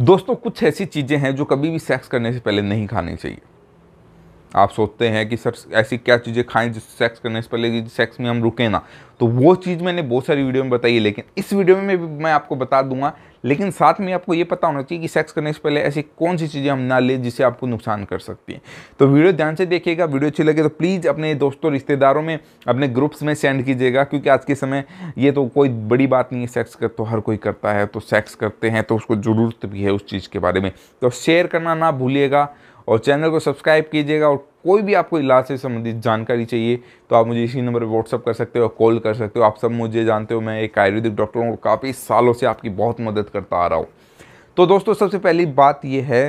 दोस्तों कुछ ऐसी चीज़ें हैं जो कभी भी सेक्स करने से पहले नहीं खानी चाहिए आप सोचते हैं कि सर ऐसी क्या चीज़ें खाएं जिससे सेक्स करने से पहले सेक्स में हम रुकें ना तो वो चीज़ मैंने बहुत सारी वीडियो में बताई है लेकिन इस वीडियो में भी मैं आपको बता दूंगा लेकिन साथ में आपको ये पता होना चाहिए कि सेक्स करने से पहले ऐसी कौन सी चीज़ें हम ना लें जिससे आपको नुकसान कर सकती हैं तो वीडियो ध्यान से देखिएगा वीडियो अच्छी लगे तो प्लीज़ अपने दोस्तों रिश्तेदारों में अपने ग्रुप्स में सेंड कीजिएगा क्योंकि आज के समय ये तो कोई बड़ी बात नहीं है सेक्स कर तो हर कोई करता है तो सेक्स करते हैं तो उसको ज़रूरत भी है उस चीज़ के बारे में तो शेयर करना ना भूलिएगा और चैनल को सब्सक्राइब कीजिएगा और कोई भी आपको इलाज से संबंधित जानकारी चाहिए तो आप मुझे इसी नंबर पर व्हाट्सअप कर सकते हो कॉल कर सकते हो आप सब मुझे जानते हो मैं एक आयुर्वेदिक डॉक्टर हूँ और काफ़ी सालों से आपकी बहुत मदद करता आ रहा हूँ तो दोस्तों सबसे पहली बात यह है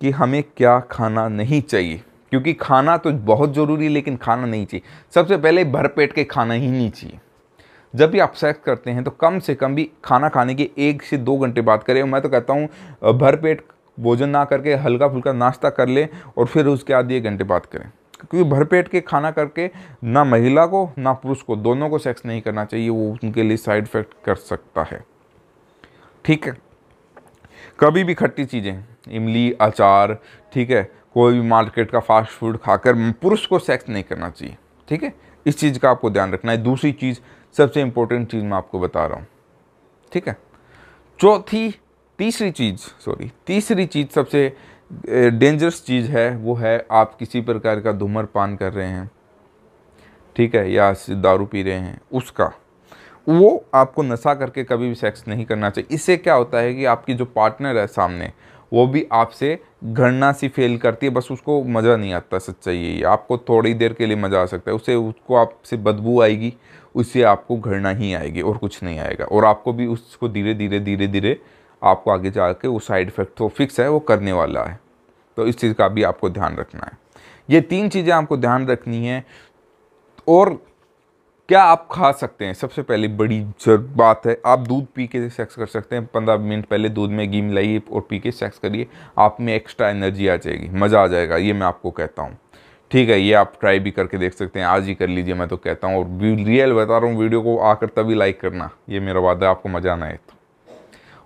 कि हमें क्या खाना नहीं चाहिए क्योंकि खाना तो बहुत ज़रूरी है लेकिन खाना नहीं चाहिए सबसे पहले भर पेट के खाना ही नहीं चाहिए जब भी आप सेक्स करते हैं तो कम से कम भी खाना खाने के एक से दो घंटे बाद करें मैं तो कहता हूँ भर पेट भोजन ना करके हल्का फुल्का नाश्ता कर लें और फिर उसके आधी एक घंटे बात करें क्योंकि भरपेट के खाना करके ना महिला को ना पुरुष को दोनों को सेक्स नहीं करना चाहिए वो उनके लिए साइड इफेक्ट कर सकता है ठीक है कभी भी खट्टी चीज़ें इमली अचार ठीक है कोई भी मार्केट का फास्ट फूड खाकर पुरुष को सेक्स नहीं करना चाहिए ठीक है इस चीज़ का आपको ध्यान रखना है दूसरी चीज़ सबसे इम्पोर्टेंट चीज़ मैं आपको बता रहा हूँ ठीक है चौथी तीसरी चीज़ सॉरी तीसरी चीज़ सबसे डेंजरस चीज़ है वो है आप किसी प्रकार का धूम्रपान कर रहे हैं ठीक है या दारू पी रहे हैं उसका वो आपको नशा करके कभी भी सेक्स नहीं करना चाहिए इससे क्या होता है कि आपकी जो पार्टनर है सामने वो भी आपसे घड़ना सी फेल करती है बस उसको मज़ा नहीं आता सच्चाई ये आपको थोड़ी देर के लिए मज़ा आ सकता है उसे उसको आपसे बदबू आएगी उससे आपको घड़ना ही आएगी और कुछ नहीं आएगा और आपको भी उसको धीरे धीरे धीरे धीरे आपको आगे जा के वो साइड इफ़ेक्ट तो फिक्स है वो करने वाला है तो इस चीज़ का भी आपको ध्यान रखना है ये तीन चीज़ें आपको ध्यान रखनी है और क्या आप खा सकते हैं सबसे पहले बड़ी बात है आप दूध पी के सेक्स कर सकते हैं पंद्रह मिनट पहले दूध में घी मिलाइए और पी के सेक्स करिए आप में एक्स्ट्रा एनर्जी आ जाएगी मज़ा आ जाएगा ये मैं आपको कहता हूँ ठीक है ये आप ट्राई भी करके देख सकते हैं आज ही कर लीजिए मैं तो कहता हूँ और रियल बता रहा हूँ वीडियो को आकर तभी लाइक करना ये मेरा वादा है आपको मज़ा आना है तो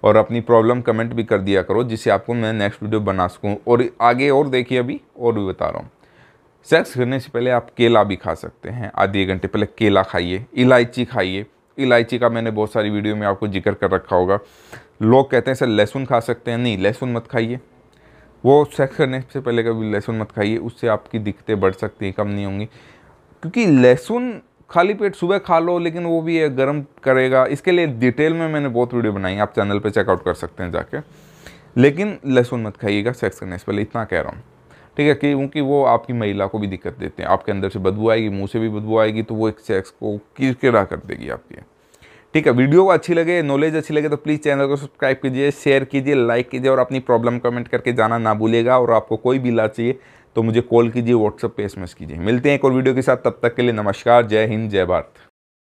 और अपनी प्रॉब्लम कमेंट भी कर दिया करो जिससे आपको मैं नेक्स्ट वीडियो बना सकूँ और आगे और देखिए अभी और भी बता रहा हूँ सेक्स करने से पहले आप केला भी खा सकते हैं आधे घंटे पहले केला खाइए इलायची खाइए इलायची का मैंने बहुत सारी वीडियो में आपको जिक्र कर रखा होगा लोग कहते हैं सर लहसुन खा सकते हैं नहीं लहसुन मत खाइए वो सेक्स करने से पहले कभी लहसुन मत खाइए उससे आपकी दिक्कतें बढ़ सकती हैं कम नहीं होंगी क्योंकि लहसुन खाली पेट सुबह खा लो लेकिन वो भी गर्म करेगा इसके लिए डिटेल में मैंने बहुत वीडियो बनाई आप चैनल पर चेकआउट कर सकते हैं जाके लेकिन लहसुन मत खाइएगा सेक्स करने से पहले इतना कह रहा हूँ ठीक है क्योंकि वो आपकी महिला को भी दिक्कत देते हैं आपके अंदर से बदबू आएगी मुँह से भी बदबू आएगी तो वो एक सेक्स को किरकिरा कर देगी आपकी ठीक है वीडियो को अच्छी लगे नॉलेज अच्छी लगे तो प्लीज़ चैनल को सब्सक्राइब कीजिए शेयर कीजिए लाइक कीजिए और अपनी प्रॉब्लम कमेंट करके जाना ना भूलेगा और आपको कोई भी ला चाहिए तो मुझे कॉल कीजिए व्हाट्सएप पे एस कीजिए मिलते हैं एक और वीडियो के साथ तब तक के लिए नमस्कार जय हिंद जय भारत